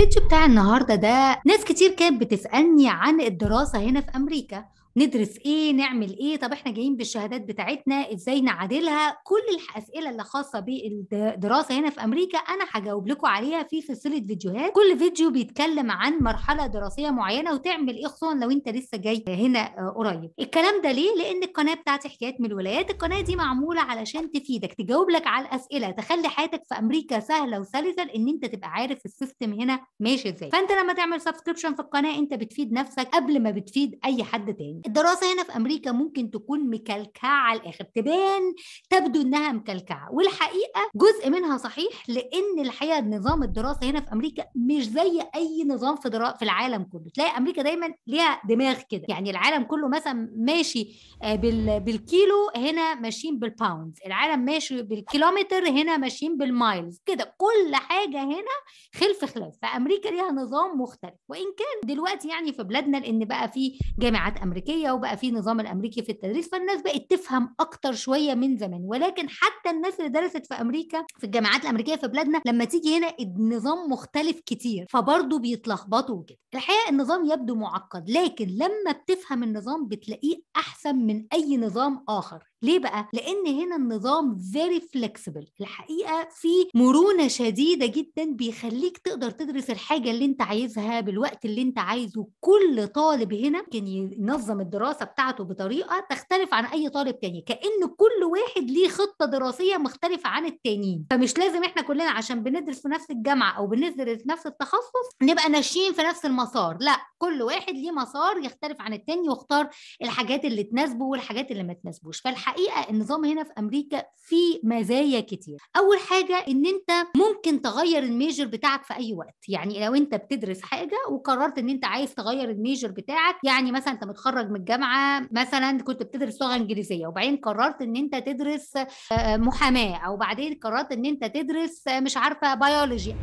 الفيديو بتاع النهارده ده ناس كتير كانت بتسالني عن الدراسه هنا في امريكا ندرس ايه نعمل ايه طب احنا جايين بالشهادات بتاعتنا ازاي نعادلها كل الاسئله اللي خاصه بالدراسه هنا في امريكا انا هجاوب لكم عليها في سلسله فيديوهات كل فيديو بيتكلم عن مرحله دراسيه معينه وتعمل ايه خصوصا لو انت لسه جاي هنا آه، قريب الكلام ده ليه لان القناه بتاعتي حكايات من الولايات القناه دي معموله علشان تفيدك تجاوب لك على الاسئله تخلي حياتك في امريكا سهله وسلسه ان انت تبقى عارف السيستم هنا ماشي ازاي فانت لما تعمل سبسكريبشن في القناه انت بتفيد نفسك قبل ما بتفيد اي حد تاني الدراسه هنا في امريكا ممكن تكون مكلكعه على الاخر تبان تبدو انها مكلكعه والحقيقه جزء منها صحيح لان الحقيقه نظام الدراسه هنا في امريكا مش زي اي نظام في درا... في العالم كله تلاقي امريكا دايما ليها دماغ كده يعني العالم كله مثلا ماشي آه، بال... بالكيلو هنا ماشيين بالباوندز العالم ماشي بالكيلومتر هنا ماشيين بالمايلز كده كل حاجه هنا خلف خلاف فامريكا ليها نظام مختلف وان كان دلوقتي يعني في بلادنا لان بقى في جامعات امريكيه الامريكيه وبقى في نظام الامريكي في التدريس فالناس بقت تفهم اكتر شويه من زمان ولكن حتى الناس اللي درست في امريكا في الجامعات الامريكيه في بلادنا لما تيجي هنا النظام مختلف كتير فبرضه بيتلخبطوا وكده الحقيقه النظام يبدو معقد لكن لما بتفهم النظام بتلاقيه احسن من اي نظام اخر ليه بقى؟ لأن هنا النظام فيري فليكسبل الحقيقة في مرونة شديدة جدا بيخليك تقدر تدرس الحاجة اللي انت عايزها بالوقت اللي انت عايزه كل طالب هنا ممكن ينظم الدراسة بتاعته بطريقة تختلف عن أي طالب تاني كأن كل واحد ليه خطة دراسية مختلفة عن التانيين فمش لازم احنا كلنا عشان بندرس في نفس الجامعة أو بندرس في نفس التخصص نبقى ناشيين في نفس المسار لا كل واحد ليه مسار يختلف عن التاني واختار الحاجات اللي تناسبه والحاجات اللي ما تناسبوش فالحقيقة الحقيقه النظام هنا في امريكا فيه مزايا كتير اول حاجه ان انت ممكن تغير الميجر بتاعك في اي وقت يعني لو انت بتدرس حاجه وقررت ان انت عايز تغير الميجر بتاعك يعني مثلا انت متخرج من الجامعه مثلا كنت بتدرس لغه انجليزيه وبعدين قررت ان انت تدرس آه، محاماه او بعدين قررت ان انت تدرس آه، مش عارفه بيولوجي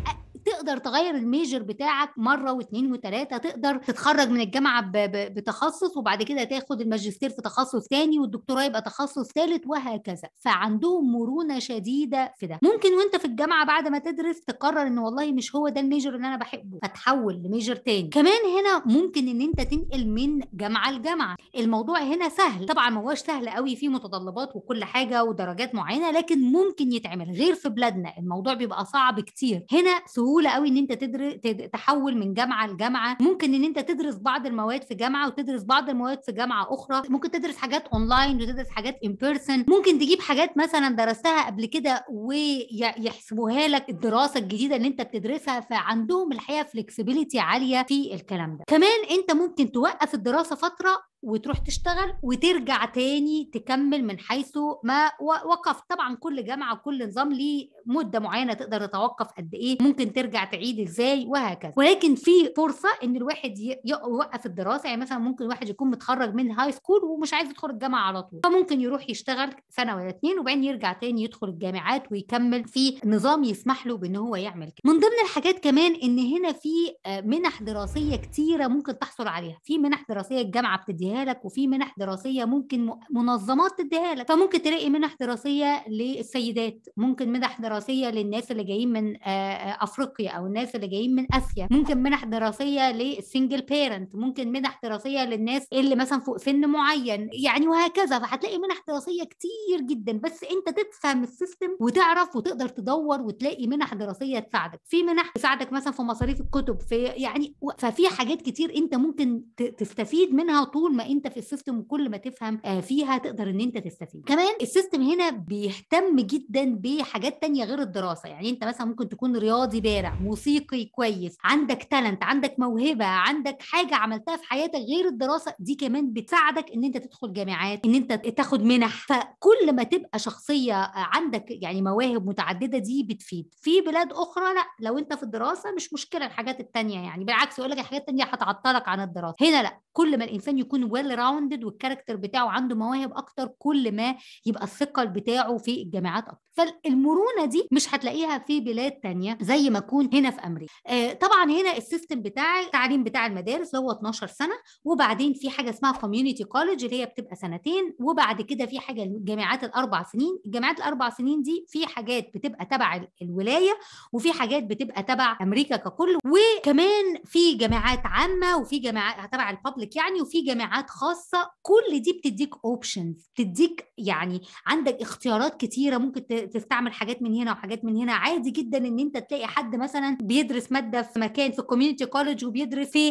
تقدر تغير الميجر بتاعك مره واثنين وثلاثه تقدر تتخرج من الجامعه بتخصص وبعد كده تاخد الماجستير في تخصص تاني والدكتوراه يبقى تخصص ثالث وهكذا فعندهم مرونه شديده في ده ممكن وانت في الجامعه بعد ما تدرس تقرر ان والله مش هو ده الميجر اللي انا بحبه فتحول لميجر تاني كمان هنا ممكن ان انت تنقل من جامعه لجامعه الموضوع هنا سهل طبعا ما هوش سهل قوي فيه متطلبات وكل حاجه ودرجات معينه لكن ممكن يتعمل غير في بلادنا الموضوع بيبقى صعب كتير هنا سهوله سهوله قوي ان انت تدرس تحول من جامعه لجامعه ممكن ان انت تدرس بعض المواد في جامعه وتدرس بعض المواد في جامعه اخرى ممكن تدرس حاجات اونلاين وتدرس حاجات ان بيرسون ممكن تجيب حاجات مثلا درستها قبل كده ويحسبوها لك الدراسه الجديده اللي انت بتدرسها فعندهم الحقيقه فلكسبيليتي عاليه في الكلام ده كمان انت ممكن توقف الدراسه فتره وتروح تشتغل وترجع تاني تكمل من حيث ما وقف طبعا كل جامعه وكل نظام ليه مده معينه تقدر تتوقف قد ايه ممكن ترجع تعيد ازاي وهكذا ولكن في فرصه ان الواحد يوقف الدراسه يعني مثلا ممكن واحد يكون متخرج من هاي سكول ومش عايز يدخل الجامعه على طول فممكن يروح يشتغل سنه ولا اتنين وبعدين يرجع تاني يدخل الجامعات ويكمل في نظام يسمح له بان هو يعمل كده من ضمن الحاجات كمان ان هنا في آه، منح دراسيه كتيره ممكن تحصل عليها في منح دراسيه الجامعه بتديها لك وفي منح دراسيه ممكن منظمات تديها لك فممكن تلاقي منح دراسيه للسيدات ممكن منح دراسيه للناس اللي جايين من آه، آه، افريقيا او الناس اللي جايين من اسيا ممكن منح دراسيه للسنجل بيرنت ممكن منح دراسيه للناس اللي مثلا فوق سن معين يعني وهكذا فهتلاقي منح دراسيه كتير جدا بس انت تفهم السيستم وتعرف وتقدر تدور وتلاقي منح دراسيه تساعدك في منح تساعدك مثلا في مصاريف الكتب في يعني ففي حاجات كتير انت ممكن تستفيد منها طول ما انت في السيستم وكل ما تفهم آه، فيها تقدر ان انت تستفيد كمان السيستم هنا بيهتم جدا بحاجات تانية غير الدراسه يعني انت مثلا ممكن تكون رياضي بارع موسيقي كويس عندك تالنت عندك موهبه عندك حاجه عملتها في حياتك غير الدراسه دي كمان بتساعدك ان انت تدخل جامعات ان انت تاخد منح فكل ما تبقى شخصيه آه، عندك يعني مواهب متعدده دي بتفيد في بلاد اخرى لا لو انت في الدراسه مش مشكله الحاجات التانية يعني بالعكس يقول لك الحاجات التانية هتعطلك عن الدراسه هنا لا كل ما الانسان يكون ويل راوندد والكاركتر بتاعه عنده مواهب اكتر كل ما يبقى الثقل بتاعه في الجامعات اكتر فالمرونه دي مش هتلاقيها في بلاد تانية زي ما اكون هنا في امريكا آه طبعا هنا السيستم بتاع التعليم بتاع المدارس هو 12 سنه وبعدين في حاجه اسمها كوميونتي كولج اللي هي بتبقى سنتين وبعد كده في حاجه الجامعات الاربع سنين الجامعات الاربع سنين دي في حاجات بتبقى تبع الولايه وفي حاجات بتبقى تبع امريكا ككل وكمان في جامعات عامه وفي جامعات تبع البابليك يعني وفي جامعات جامعات خاصه كل دي بتديك اوبشنز بتديك يعني عندك اختيارات كتيره ممكن تستعمل حاجات من هنا وحاجات من هنا عادي جدا ان انت تلاقي حد مثلا بيدرس ماده في مكان في الكوميونتي كولج وبيدرس في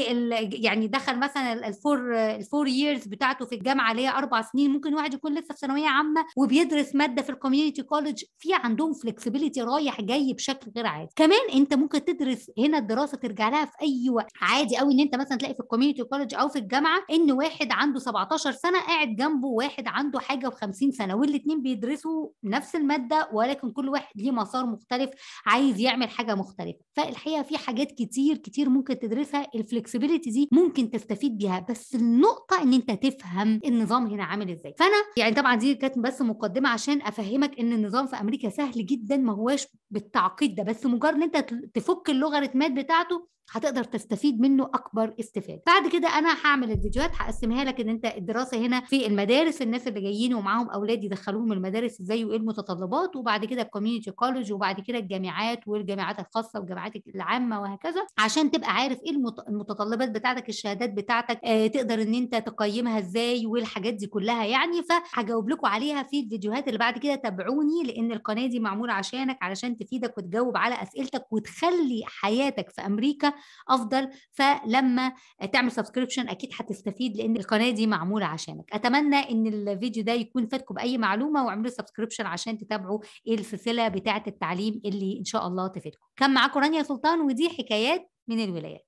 يعني دخل مثلا الفور الفور ييرز بتاعته في الجامعه اللي هي اربع سنين ممكن واحد يكون لسه في ثانويه عامه وبيدرس ماده في الكوميونتي كولج في عندهم فلكسبيليتي رايح جاي بشكل غير عادي كمان انت ممكن تدرس هنا الدراسه ترجع لها في اي وقت عادي قوي ان انت مثلا تلاقي في الكوميونتي كولج او في الجامعه ان واحد واحد عنده 17 سنه قاعد جنبه واحد عنده حاجه و50 سنه والاثنين بيدرسوا نفس الماده ولكن كل واحد ليه مسار مختلف عايز يعمل حاجه مختلفه فالحقيقه في حاجات كتير كتير ممكن تدرسها الفلكسبيليتي دي ممكن تستفيد بيها بس النقطه ان انت تفهم النظام هنا عامل ازاي فانا يعني طبعا دي كانت بس مقدمه عشان افهمك ان النظام في امريكا سهل جدا ما هواش بالتعقيد ده بس مجرد ان انت تفك اللوغاريتمات بتاعته هتقدر تستفيد منه اكبر استفاده بعد كده انا هعمل الفيديوهات هقسم هرسمها لك ان انت الدراسه هنا في المدارس الناس اللي جايين ومعاهم اولاد يدخلوهم المدارس ازاي وايه المتطلبات وبعد كده الكوميونتي كولج وبعد كده الجامعات والجامعات الخاصه والجامعات العامه وهكذا عشان تبقى عارف ايه المتطلبات بتاعتك الشهادات بتاعتك آه تقدر ان انت تقيمها ازاي والحاجات دي كلها يعني فهجاوب لكم عليها في الفيديوهات اللي بعد كده تابعوني لان القناه دي معموله عشانك علشان تفيدك وتجاوب على اسئلتك وتخلي حياتك في امريكا افضل فلما تعمل سبسكريبشن اكيد هتستفيد لان القناه دي معموله عشانك اتمنى ان الفيديو ده يكون فاتكم باي معلومه واعملوا سبسكريبشن عشان تتابعوا السلسله بتاعه التعليم اللي ان شاء الله تفيدكم كان معاكم رانيا سلطان ودي حكايات من الولايات